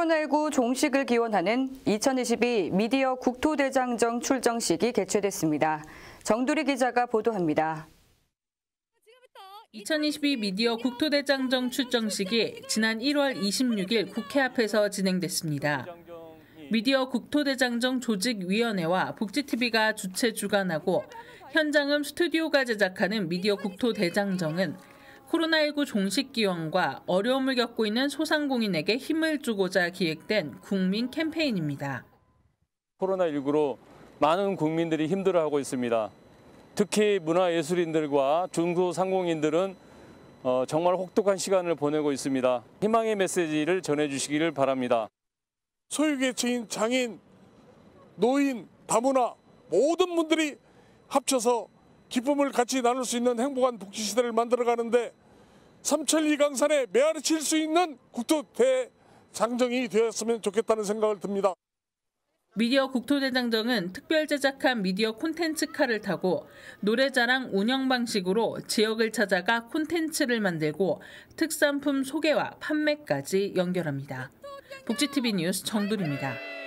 코로나19 종식을 기원하는 2022 미디어 국토대장정 출정식이 개최됐습니다. 정두리 기자가 보도합니다. 2022 미디어 국토대장정 출정식이 지난 1월 26일 국회 앞에서 진행됐습니다. 미디어 국토대장정 조직위원회와 복지TV가 주최 주관하고 현장음 스튜디오가 제작하는 미디어 국토대장정은 코로나19 종식 기원과 어려움을 겪고 있는 소상공인에게 힘을 주고자 기획된 국민 캠페인입니다. 코로나19로 많은 국민들이 힘들어하고 있습니다. 특히 문화예술인들과 중소상공인들은 어, 정말 혹독한 시간을 보내고 있습니다. 희망의 메시지를 전해주시기를 바랍니다. 소유계층인 장인, 노인, 다문화 모든 분들이 합쳐서 기쁨을 같이 나눌 수 있는 행복한 복지시대를 만들어가는데 삼천리 강산에 메아리칠 수 있는 국토 대장정이 되었으면 좋겠다는 생각을 듭니다. 미디어 국토대장정은 특별 제작한 미디어 콘텐츠 카를 타고 노래자랑 운영 방식으로 지역을 찾아가 콘텐츠를 만들고 특산품 소개와 판매까지 연결합니다. 복지TV 뉴스 정두입니다